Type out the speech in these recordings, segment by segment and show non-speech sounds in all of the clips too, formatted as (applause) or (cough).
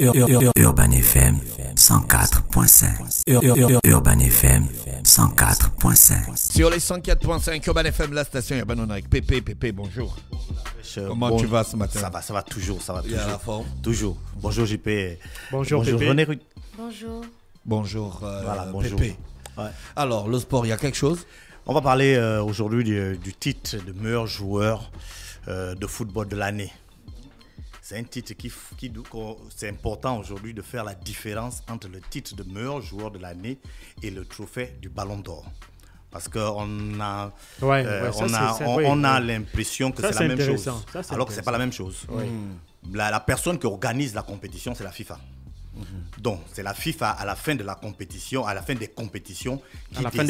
Urban FM 104.5 Urban FM 104.5 Sur les 104.5 Urban FM, la station Urban On avec Pépé. Pépé, bonjour. Comment tu vas ce matin Ça va, ça va toujours, ça va toujours. la forme. Toujours. Bonjour JP. Bonjour, bonjour René Bonjour. Bonjour, euh, voilà, bonjour. Pépé. Alors, le sport, il y a quelque chose On va parler euh, aujourd'hui du, titre de meilleur joueur euh, de football de l'année. C'est un titre qui, c'est important aujourd'hui de faire la différence entre le titre de meilleur joueur de l'année et le trophée du Ballon d'Or. Parce qu'on a, on, a, euh, on, a l'impression que c'est la, même chose. alors que ce n'est pas la même chose. La, personne qui organise la compétition, c'est la FIFA. Mm-hmm. Donc, c'est la FIFA à la fin de la compétition, à la fin des compétitions, à la fin à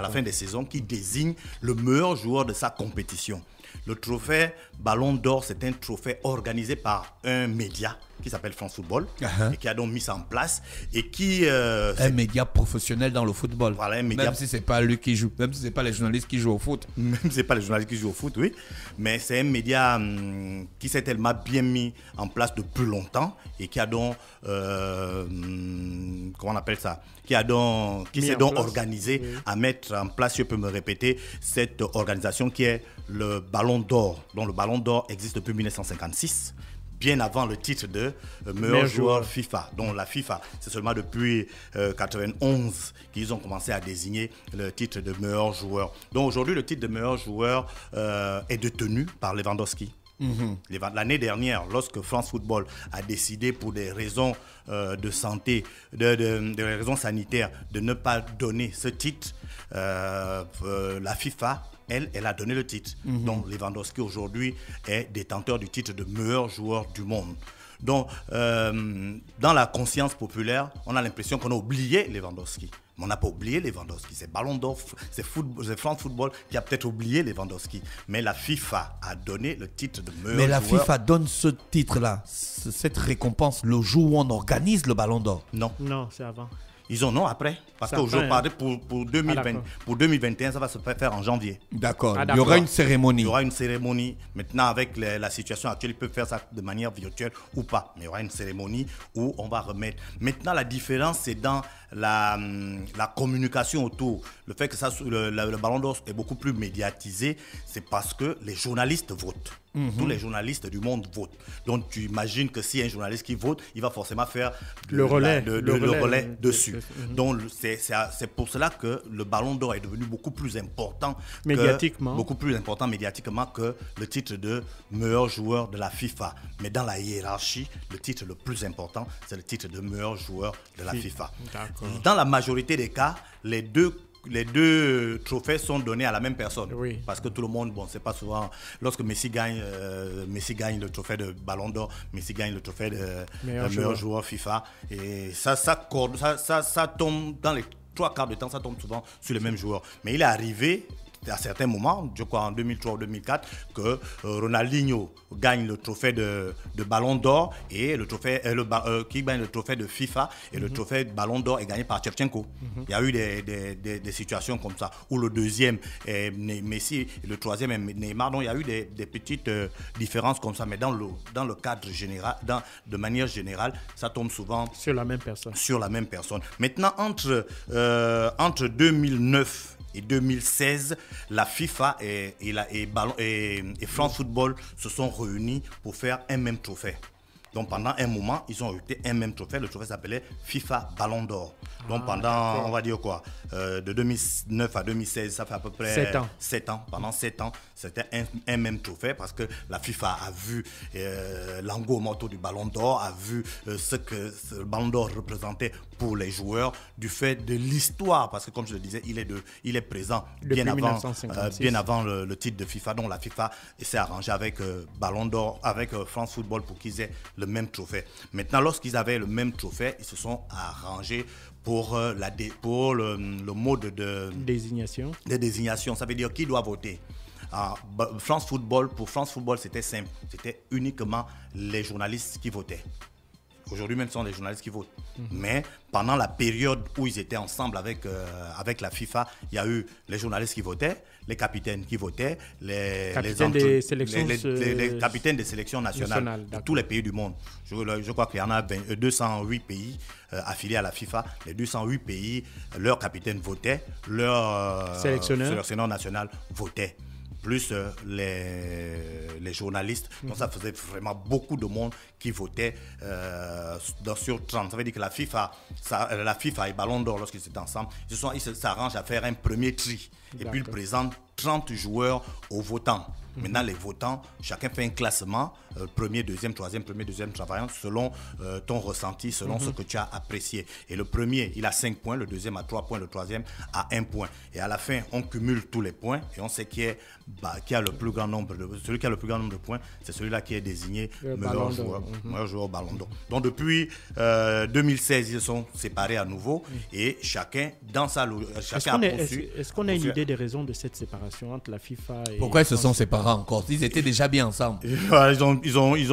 la fin des saisons, qui désigne le meilleur joueur de sa compétition. Le trophée Ballon d'Or, c'est un trophée organisé par un média qui s'appelle France Football uh-huh. et qui a donc mis en place et qui euh, un média professionnel dans le football. Voilà, Même si c'est pas lui qui joue, même si c'est pas les journalistes qui jouent au foot, (laughs) même si c'est pas les journalistes qui jouent au foot, oui, mais c'est un média hum, qui s'est tellement bien mis en place depuis longtemps et qui a donc euh, hum, comment on appelle ça, qui a donc qui s'est donc organisé à mettre en place, je peux me répéter, cette organisation qui est le Ballon d'Or, dont le Ballon d'Or existe depuis 1956, bien avant le titre de euh, meilleur joueur FIFA. Donc la FIFA, c'est seulement depuis 1991 euh, qu'ils ont commencé à désigner le titre de meilleur joueur. Donc aujourd'hui, le titre de meilleur joueur euh, est détenu par Lewandowski. Mhm. L'année dernière, lorsque France Football a décidé pour des raisons euh, de santé, de, raisons sanitaires, de ne pas donner ce titre, euh, euh, la FIFA elle, elle a donné le titre. Mhm. Donc Lewandowski aujourd'hui est détenteur du titre de meilleur joueur du monde. Donc dans la conscience populaire, on a l'impression qu'on a oublié Lewandowski. Mais on n'a pas oublié Lewandowski. C'est Ballon d'Or, c'est football, France Football qui a peut-être oublié Lewandowski. Mais la FIFA a donné le titre de meilleur Mais la FIFA donne ce titre-là, cette récompense, le jour où on organise le Ballon d'Or. Non. Non, c'est avant. Ils ont non après. Parce que je parlais pour, 2020, pour 2021, hein. ah, ça va se faire en janvier. D'accord. Ah, il y aura une cérémonie. Il y aura une cérémonie. Maintenant, avec la situation actuelle, ils peuvent faire ça de manière virtuelle ou pas. Mais il y aura une cérémonie où on va remettre. Maintenant, la différence, c'est dans la, hum, la communication autour, le fait que ça, le, Ballon d'Or est beaucoup plus médiatisé, c'est parce que les journalistes votent. Mhm. Tous les journalistes du monde votent. Donc tu imagines que si un journaliste qui vote, il va forcément faire le relais, le relais, dessus. Mhm. Donc c'est pour cela que le Ballon d'Or est devenu beaucoup plus important médiatiquement, que, beaucoup plus important médiatiquement que le titre de meilleur joueur de la FIFA. Mais dans la hiérarchie, le titre le plus important, c'est le titre de meilleur joueur de la FIFA. Dans la majorité des cas, les deux les deux trophées sont donnés à la même personne. Parce que tout le monde, bon, c'est pas souvent. Lorsque Messi gagne, euh, Messi gagne le trophée de Ballon d'Or, Messi gagne le trophée de meilleur, joueur. FIFA. Et ça ça, ça, ça, ça tombe dans les trois quarts de temps, ça tombe souvent sur les mêmes joueurs. Mais il est arrivé à certains moments, je crois en 2003-2004, que euh, Ronaldinho gagne le trophée de, Ballon d'Or et le trophée euh, euh, qui gagne le trophée de FIFA et le mhm. trophée de Ballon d'Or est gagné par Chevchenko. Mhm. Il y a eu des, situations comme ça où le deuxième est Messi, et le troisième est Neymar. Donc il y a eu des, petites différences comme ça, mais dans le dans le cadre général, dans, de manière générale, ça tombe souvent sur la même personne. Sur la même personne. Maintenant entre entre 2009 et 2016, la FIFA et, la, et, France Football se sont réunis pour faire un même trophée. Donc pendant un moment, ils ont été un même trophée. Le trophée s'appelait FIFA Ballon d'Or. Donc ah, pendant, on va dire quoi, euh, de 2009 à 2016, ça fait à peu près 7 ans. 7 ans. Pendant 7 ans, c'était un, même trophée parce que la FIFA a vu l'ango l'engouement autour du Ballon d'Or, a vu euh, ce que le Ballon d'Or représentait pour les joueurs du fait de l'histoire, parce que comme je le disais, il est, de, il est présent bien avant, euh, bien avant le, titre de FIFA. Donc la FIFA s'est arrangée avec euh, Ballon d'Or, avec euh, France Football pour qu'ils aient le même trophée. Maintenant, lorsqu'ils avaient le même trophée, ils se sont arrangés pour, la le, mode de désignation. désignation. Ça veut dire qui doit voter. Ah, bah, France Football, pour France Football, c'était simple. C'était uniquement les journalistes qui votaient. Aujourd'hui même, ce sont les journalistes qui votent. Mais pendant la période où ils étaient ensemble avec, euh, avec la FIFA, il y a eu les journalistes qui votaient, les capitaines qui votaient, les, capitaines les, des sélections, euh, capitaines des sélections nationales de tous les pays du monde. Je, crois qu'il y en a 208 euh, pays affiliés à la FIFA. Les 208 pays, leurs capitaines votaient, leurs sélectionneurs sélectionneur national votaient plus euh, les, journalistes. Donc ça faisait vraiment beaucoup de monde qui votait euh, sur 30. Ça veut dire que la FIFA, euh, la FIFA et Ballon d'Or, lorsqu'ils étaient ensemble, ils s'arrangent à faire un premier tri et puis ils présentent 30 joueurs aux votants. Maintenant, les votants, chacun fait un classement, euh, premier, deuxième, troisième, premier, deuxième, travaillant, selon euh, ton ressenti, selon ce mhm. que tu as apprécié. Et le premier, il a cinq points, le deuxième a trois points, le troisième a un point. Et à la fin, on cumule tous les points et on sait qui, est, bah, qui a le plus grand nombre de, celui qui a le plus grand nombre de points, c'est celui-là qui est désigné mhm. meilleur joueur, meilleur au ballon d'or. Donc depuis 2016, euh, ils sont séparés à nouveau mhm. et chacun dans sa... Chacun est-ce qu'on a, a une idée des raisons de cette séparation entre la FIFA et... Pourquoi ils se sont séparés ils étaient déjà bien ensemble. Ils ont, ils ont, ils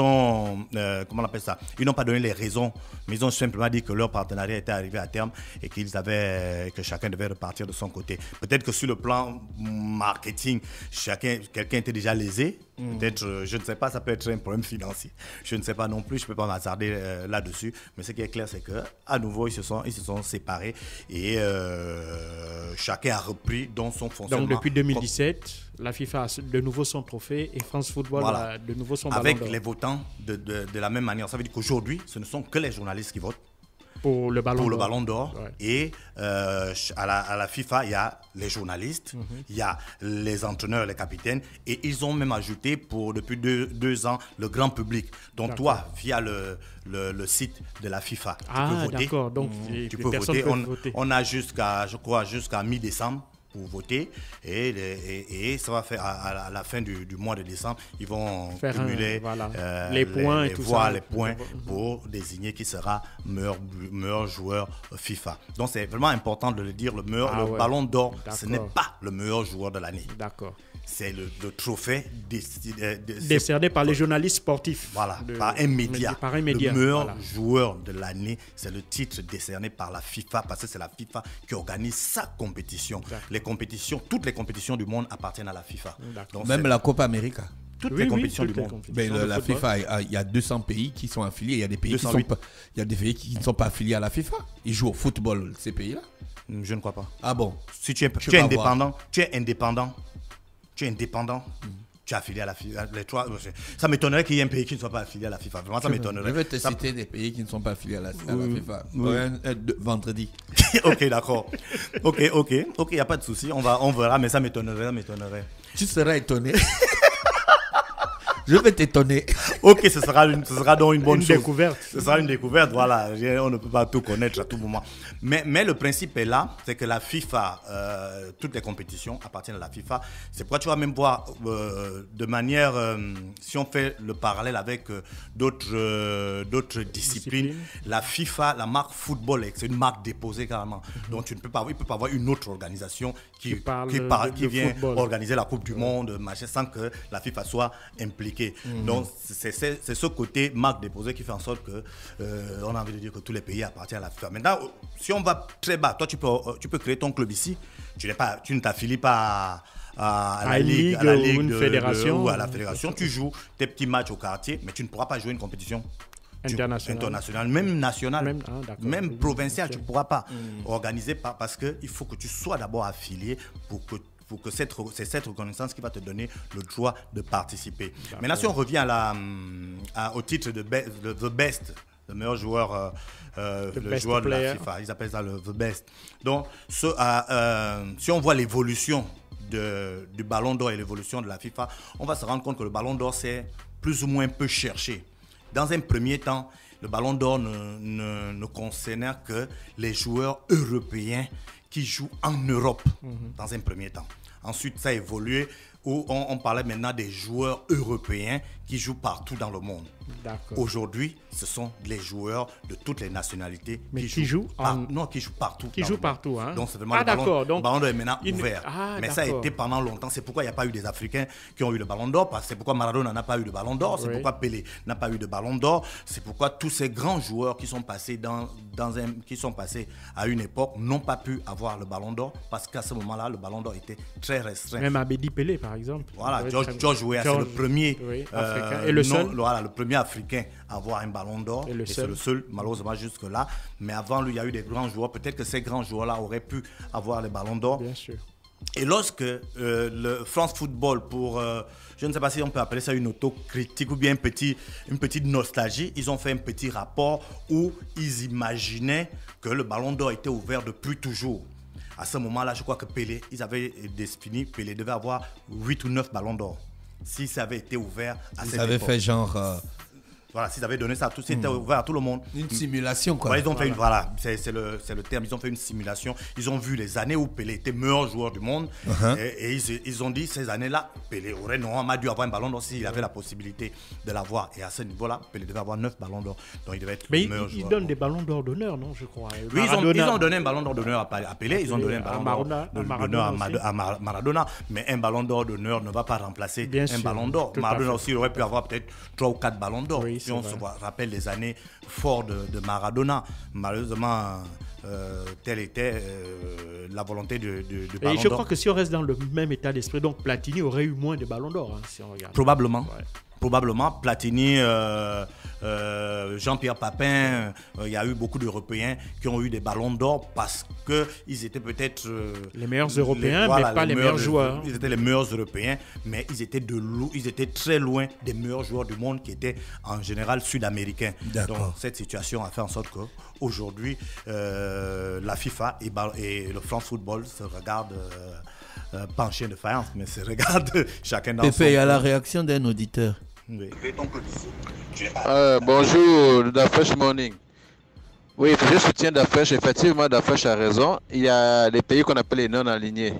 euh, ça Ils n'ont pas donné les raisons, mais ils ont simplement dit que leur partenariat était arrivé à terme et qu'ils avaient, que chacun devait repartir de son côté. Peut-être que sur le plan marketing, chacun, quelqu'un était déjà lésé Mm. Peut-être, euh, je ne sais pas, ça peut être un problème financier. Je ne sais pas non plus, je ne peux pas m'attarder euh, là-dessus. Mais ce qui est clair, c'est que à nouveau, ils se sont, ils se sont séparés et euh, chacun a repris dans son fonctionnement. Donc depuis 2017, la FIFA a de nouveau son trophée et France Football a de nouveau son Avec les votants de la même manière. Ça veut dire qu'aujourd'hui, ce ne sont que les journalistes qui votent pour le ballon d'or. Et euh, à, la, FIFA, il y a les journalistes, mhm. il y a les entraîneurs, les capitaines, et ils ont même ajouté pour depuis deux, ans le grand public. Donc toi, via le, site de la FIFA, tu peux ah, voter. Donc, mhm. tu peux voter. on, voter. on, a jusqu'à je crois jusqu'à mi-décembre pour voter et, ça va faire à, la fin du, mois de décembre, ils vont cumuler euh, les points et voir les points pour désigner qui sera meilleur, meilleur joueur FIFA. Donc c'est vraiment important de le dire, le meilleur, ah le ballon d'or, ce n'est pas le meilleur joueur de l'année. D'accord c'est le, trophée euh, décerné par les journalistes sportifs. Voilà, par un média. Le meilleur joueur de l'année, c'est le titre décerné par la FIFA, parce que c'est la FIFA qui organise sa compétition. Les compétitions, toutes les compétitions du monde appartiennent à la FIFA. Même la Copa América toutes les compétitions du monde. la FIFA, il y a 200 pays qui sont affiliés. Il y a des pays, qui, y a des pays qui ne sont pas affiliés à la FIFA. Ils jouent au football, ces pays-là. Je ne crois pas. Ah bon Si tu es, indépendant, tu es indépendant indépendant. tu es affilié à la FIFA. Les trois, ça m'étonnerait qu'il y ait un pays qui ne soit pas affilié à la FIFA. Vraiment, ça m'étonnerait. Je vais te citer des pays qui ne sont pas affiliés à la, FIFA. Euh, vendredi. (laughs) ok, d'accord. ok, ok, ok, il n'y a pas de souci. On, va, on verra, mais ça m'étonnerait, ça m'étonnerait. Tu seras étonné (laughs) je vais t'étonner. (laughs) ok, ce sera, une, sera donc une bonne découverte. Ce sera une découverte, voilà. On ne peut pas tout connaître à tout moment. Mais, mais le principe est là, c'est que la FIFA, euh, toutes les compétitions appartiennent à la FIFA. C'est pourquoi tu vas même voir euh, de manière, euh, si on fait le parallèle avec d'autres d'autres disciplines, la FIFA, la marque football, c'est une marque déposée carrément. Mm-hmm. Donc tu ne peux pas, il peut pas avoir une autre organisation qui, qui, qui, vient organiser la Coupe du Monde, sans que la FIFA soit impliquée. Mhm. Donc, c'est ce côté marque déposée qui fait en sorte que euh, on a envie de dire que tous les pays appartiennent à la FIFA. Maintenant, si on va très bas, toi, tu peux, euh, tu peux créer ton club ici. Tu n'es pas, tu ne t'affilies pas. À, à, la ligue, à, la ou fédération. à la fédération. Tu joues tes petits matchs au quartier, mais tu ne pourras pas jouer une compétition internationale même nationale même, ah, provincial, tu ne pourras pas mhm. organiser parce que il faut que tu sois d'abord affilié pour que que c'est cette reconnaissance qui va te donner le droit de participer. Maintenant, si on revient à la, hum, au titre de, The Best, le meilleur joueur, euh, euh, le joueur de la FIFA, ils appellent ça le The Best. Donc, ce, euh, si on voit l'évolution du ballon d'or et l'évolution de la FIFA, on va se rendre compte que le ballon d'or, c'est plus ou moins peu cherché. Dans un premier temps, le ballon d'or ne, ne concernait que les joueurs européens qui joue en Europe dans un premier temps. Ensuite, ça a évolué où on, parlait maintenant des joueurs européens qui jouent partout dans le monde. Aujourd'hui, ce sont les joueurs de toutes les nationalités qui, jouent, non, qui jouent partout. Qui jouent partout. Hein. Donc, c'est ah, le, ballon, donc, le ballon d'or est maintenant ouvert. Ah, Mais ça a été pendant longtemps. C'est pourquoi il n'y a pas eu des Africains qui ont eu le ballon d'or. C'est pourquoi Maradona n'a pas eu le ballon d'or. C'est pourquoi Pelé n'a pas eu de ballon d'or. C'est pourquoi tous ces grands joueurs qui sont passés, dans, qui sont passés à une époque n'ont pas pu avoir le ballon d'or parce qu'à ce moment-là, le ballon d'or était très restreint. Même Abedi Pelé, par exemple. Voilà, George, George Weah, c'est le premier euh, et le, seul. le premier africain à avoir un ballon d'or. Et c'est le seul, malheureusement, jusque-là. Mais avant lui, il y a eu des grands joueurs. Peut-être que ces grands joueurs-là auraient pu avoir les ballons d'or. Bien sûr. Et lorsque euh, le France Football, pour, euh, je ne sais pas si on peut appeler ça une autocritique ou bien une petite nostalgie, ils ont fait un petit rapport où ils imaginaient que le ballon d'or était ouvert depuis toujours. À ce moment-là, je crois que Pelé, ils avaient défini, Pelé devait avoir 8 ou 9 ballons d'or. Si ça avait été ouvert à ils Ils avaient fait genre. Euh, voilà, s'ils avaient donné ça à tous, c'était hmm. ouvert à tout le monde. Une simulation, quoi. ils ont fait une, voilà, c'est le, le, terme, ils ont fait une simulation. Ils ont vu les années où Pelé était meilleur joueur du monde. Uh-huh. Et, ils, ont dit, ces années-là, Pelé aurait normalement dû avoir un ballon d'or s'il avait la possibilité de l'avoir. Et à ce niveau-là, Pelé devait avoir neuf ballons d'or. Donc il devait être meilleur joueur. Ils donnent des ballons d'or d'honneur, non, je crois. ils ont, donné un ballon d'or d'honneur à, Pelé, ils ont donné un ballon d'honneur à, Maradona. Mais un ballon d'or d'honneur ne va pas remplacer un ballon d'or. Maradona aussi aurait pu avoir peut-être trois ou quatre ballons d'or. Si on se rappelle les années fortes de, Maradona. Malheureusement, euh, telle était euh, la volonté de, de, Et je crois que si on reste dans le même état d'esprit, donc Platini aurait eu moins de ballons d'Or, hein, Probablement. Probablement, Platini. Euh, euh, Jean-Pierre Papin, euh, il y a eu beaucoup d'Européens qui ont eu des ballons d'or parce que Ils étaient peut-être... Euh, les meilleurs Européens, mais pas les, meilleurs, joueurs. Ils étaient les meilleurs Européens, mais ils étaient, de, ils étaient très loin des meilleurs joueurs du monde qui étaient en général sud-américains. Donc cette situation a fait en sorte qu'aujourd'hui, euh, la FIFA et, le France Football se regardent... pas en de faïence, mais se (laughs) regarde chacun dans eux. son... il y a la réaction d'un auditeur. Oui. Euh, bonjour, Dafresh Morning. Oui, je soutiens Dafresh. Effectivement, Fresh a raison. Il y a des pays qu'on appelle les non-alignés.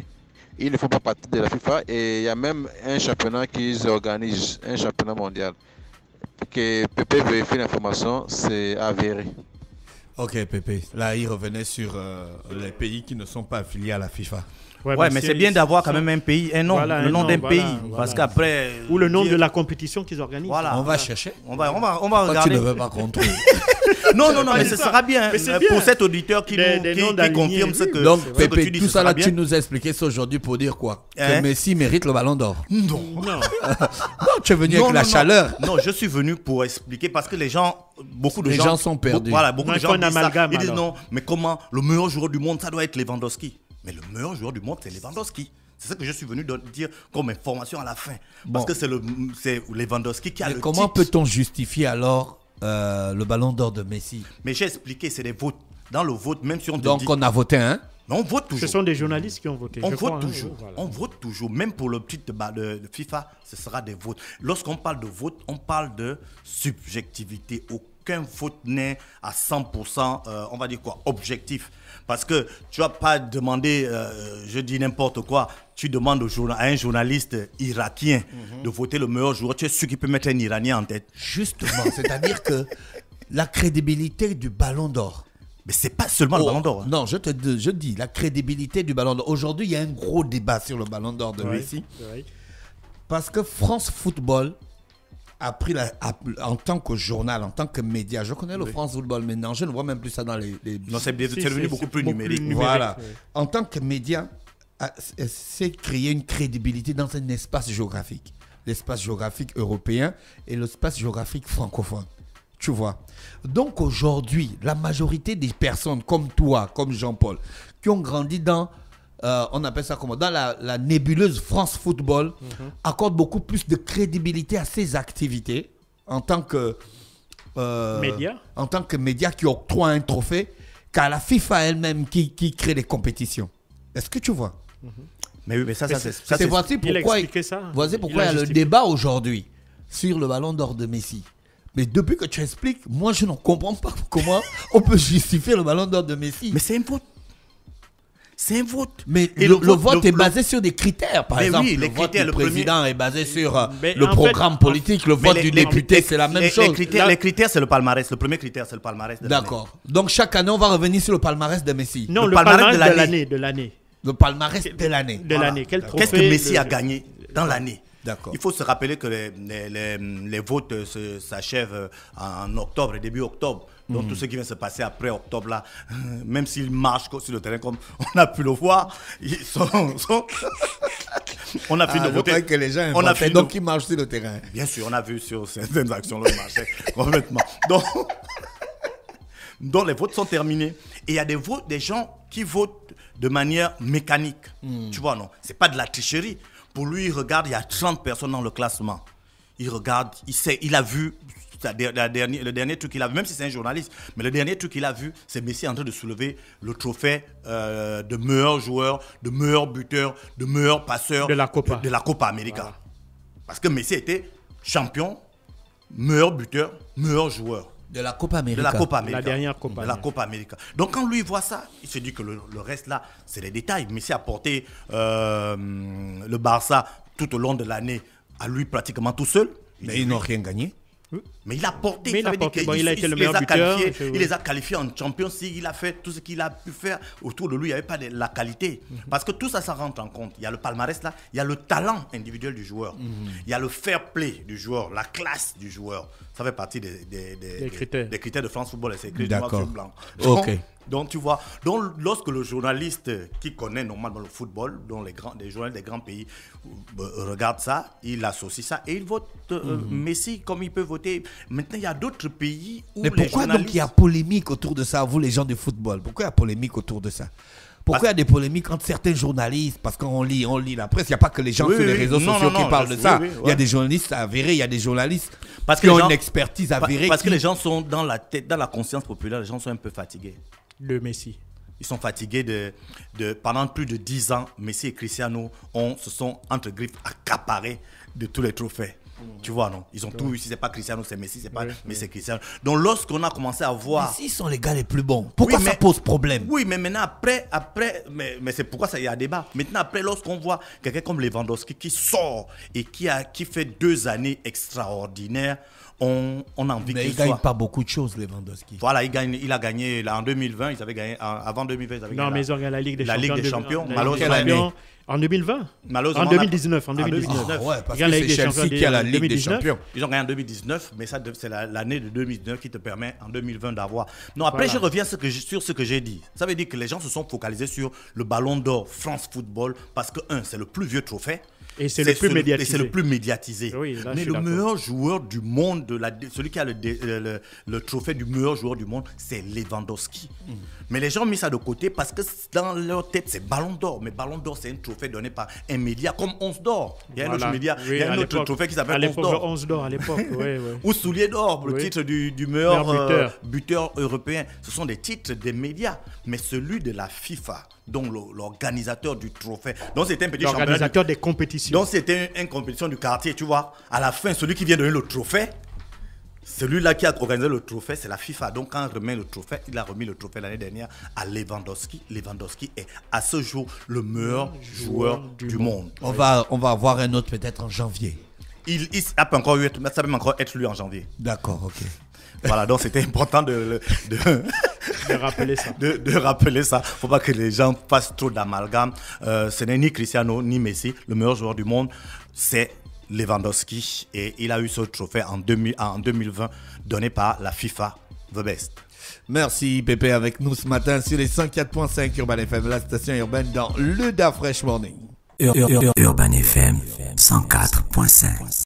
Ils ne font pas partie de la FIFA et il y a même un championnat qu'ils organisent, un championnat mondial. Que Pépé vérifie l'information, c'est avéré. Ok, Pépé. Là, il revenait sur euh, les pays qui ne sont pas affiliés à la FIFA. Ouais, mais c'est bien d'avoir quand même un pays, un nom, le nom d'un pays. Parce qu'après. Ou le nom de la compétition qu'ils organisent. On va chercher. On va, on va, on va regarder. Tu ne veux pas qu'on (laughs) non, non, non, mais ce sera bien, pour cet auditeur qui, nous, qui, qui confirme ce que, Donc, Tout ça là, tu nous as expliqué ça aujourd'hui pour dire quoi Que hein Messi mérite le ballon d'or. Non. Non. (laughs) tu es venu avec la chaleur. Non, je suis venu pour expliquer parce que les gens. Beaucoup de les gens, sont perdus. voilà, beaucoup de gens disent, ça, ils disent non, mais comment le meilleur joueur du monde, ça doit être Lewandowski. Mais le meilleur joueur du monde, c'est Lewandowski. C'est ça que je suis venu dire comme information à la fin. Parce que c'est le Lewandowski qui a Mais Comment peut-on justifier alors euh, le ballon d'or de Messi Mais j'ai expliqué, c'est des votes. Dans le vote, même si on Donc dit... on a voté hein mais on vote toujours. Ce sont des journalistes qui ont voté. On vote hein, toujours. On vote toujours. Même pour le petit débat de FIFA, ce sera des votes. Lorsqu'on parle de vote, on parle de subjectivité au qu'un faute n'est à 100%, euh, on va dire quoi, objectif. Parce que tu vas pas demander, euh, je dis n'importe quoi, tu demandes à un journaliste irakien mhm. de voter le meilleur joueur, tu es celui qui peut mettre un Iranien en tête. Justement, c'est-à-dire que (laughs) la crédibilité du ballon d'or. Mais c'est pas seulement le oh, Ballon d'Or. Hein. Non, je te je dis la crédibilité du Ballon d'Or. Aujourd'hui, il y a un gros débat sur le Ballon d'Or de Messi. Parce que France Football a pris en tant que journal, en tant que média. Je connais le France Football maintenant, je ne vois même plus ça dans les. Non, c'est devenu beaucoup plus numérique. Voilà. En tant que média, c'est créer une crédibilité dans un espace géographique. L'espace géographique européen et l'espace géographique francophone. Tu vois. Donc aujourd'hui, la majorité des personnes comme toi, comme Jean-Paul, qui ont grandi dans euh, on appelle ça comment, dans la, nébuleuse France Football, mhm. accorde beaucoup plus de crédibilité à ses activités en tant que euh, média, en tant que média qui octroie un trophée, qu'à la FIFA elle-même qui, crée les compétitions. Est-ce que tu vois mhm. Mais oui, mais ça, ça c'est. C'est voici pourquoi. Il ça. Voici pourquoi il, y a le débat aujourd'hui sur le Ballon d'Or de Messi. Mais depuis que tu expliques, moi je ne comprends pas (laughs) comment on peut justifier le ballon d'or de Messi. Mais c'est une faute. C'est un vote. Mais le, vote est basé sur des critères, par exemple. le vote du président est basé sur euh, le programme politique, le vote du député, c'est la même chose. Critères, les critères, c'est le palmarès. Le premier critère, c'est le palmarès D'accord. Donc chaque année, on va revenir sur le palmarès de Messi. Non, le, palmarès, de l'année. Le palmarès de l'année. Qu'est-ce que Messi a gagné dans l'année il faut se rappeler que les, les, les, votes s'achèvent euh, en octobre, début octobre. Donc hmm. tout ce qui vient se passer après octobre, là, (laughs) même s'ils marchent sur le terrain comme (laughs) on a pu le voir, ils sont... (laughs) on a pu ah, le voter. que les gens on a donc ils marchent sur le terrain. Bien sûr, on a vu sur certaines actions, le marché complètement. Donc... Donc les votes sont terminés. Et il y a des votes, des gens qui votent de manière mécanique. Hmm. Tu vois, non C'est pas de la tricherie. Pour lui, il regarde, il y a 30 personnes dans le classement. Il regarde, il sait, il a vu le dernier truc qu'il a vu, même si c'est un journaliste, mais le dernier truc qu'il a vu, c'est Messi en train de soulever le trophée euh, de meilleur joueur, de meilleur buteur, de meilleur passeur de la Copa, de, la Copa América. Parce que Messi était champion, meilleur buteur, meilleur joueur. De la Copa América. De la dernière De la Copa América. Donc quand lui voit ça, il se dit que le, reste là, c'est les détails. Mais c'est porté euh, le Barça tout au long de l'année à lui pratiquement tout seul. Mais ils n'ont rien gagné. Mais il a porté. il, a, il, le il les a qualifiés en champion. Il a fait tout ce qu'il a pu faire autour de lui. Il n'y avait pas de la qualité. Mhm. Parce que tout ça, ça rentre en compte. Il y a le palmarès là. Il y a le talent individuel du joueur. Mhm. Il y a le fair play du joueur. La classe du joueur. Ça fait partie des, des, critères. des critères de France Football. C'est écrit sur blanc. Donc, Donc, tu vois, donc, lorsque le journaliste qui connaît normalement le football, dont les, grands, journalistes des grands pays regarde euh, regardent ça, il associe ça et il vote euh, mhm. Messi comme il peut voter Maintenant, il y a d'autres pays où. Mais pourquoi donc il y a polémique autour de ça, vous les gens du football Pourquoi il y a polémique autour de ça pourquoi il y a des polémiques entre certains journalistes Parce qu'on lit, on lit la presse. Il n'y a pas que les gens sur les réseaux sociaux qui parlent de ça. Il y a des journalistes avérés, il y a des journalistes parce qui que ont une expertise avérée. Parce que les gens sont dans la tête, dans la conscience populaire, les gens sont un peu fatigués. Le Messi. Ils sont fatigués de, de pendant plus de 10 ans, Messi et Cristiano ont, se sont entre griffes accaparés de tous les trophées. Tu vois, non Ils ont tout eu. Si c'est pas Cristiano, c'est Messi. C'est pas c'est Cristiano. Donc, lorsqu'on a commencé à voir. Mais ils sont les gars les plus bons. Pourquoi ça pose problème Oui, mais maintenant, après. après mais, mais c'est pourquoi ça y a débat. Maintenant, après, lorsqu'on voit quelqu'un comme Lewandowski qui sort et qui, a, qui fait deux années extraordinaires. On, on a envie Mais il ne gagne pas beaucoup de choses, Lewandowski. Voilà, il, gagne, il a gagné là, en 2020, ils avaient gagné, avant 2020, ils gagné. mais ils ont gagné la Ligue des la Ligue des Champions. En 2020 Malheureusement. En 2019. En 2019. ouais, a la des Champions. Ils ont gagné en 2019, mais ça, c'est l'année de 2019 qui te permet en 2020 d'avoir. Non, après, je reviens sur ce que j'ai dit. Ça veut dire que les gens se sont focalisés sur le ballon d'or France Football parce que, un, c'est le plus vieux trophée. Et c'est le plus médiatisé. C'est le plus médiatisé. Mais le meilleur joueur du monde, de la, celui qui a euh, le, trophée du meilleur joueur du monde, c'est Lewandowski. Hmm. Mais les gens ont mis ça de côté parce que dans leur tête, c'est Ballon d'Or. Mais Ballon d'Or, c'est un trophée donné par un média comme Onze d'Or. Il y a un autre média, il y a un autre trophée qui s'appelle Onze d'Or. à l'époque, (laughs) Ou Soulier d'Or, le titre du, meilleur euh, buteur européen. Ce sont des titres des médias. Mais celui de la FIFA, donc l'organisateur du trophée. Donc c'était un petit championnat. L'organisateur des compétitions. Donc c'était une, compétition du quartier, tu vois. À la fin, celui qui vient donner le trophée, celui-là qui a organisé le trophée, c'est la FIFA. Donc quand il remet le trophée, il a remis le trophée l'année dernière à Lewandowski. Lewandowski est à ce jour le meilleur joueur, du, monde. On, va, on va avoir un autre peut-être en janvier. Il, il ah, peut encore être, ça encore être lui en janvier. D'accord, ok. Voilà, donc c'était important de (laughs) de rappeler ça. De, rappeler ça. Faut pas que les gens fassent trop d'amalgame. Euh, ce n'est ni Cristiano ni Messi. Le meilleur joueur du monde, c'est Lewandowski. Et il a eu ce trophée en, 2000, en 2020 donné par la FIFA The Best. Merci Pépé avec nous ce matin sur les 104.5 Urban FM, la station urbaine dans le Da Fresh Morning. Urban FM 104.5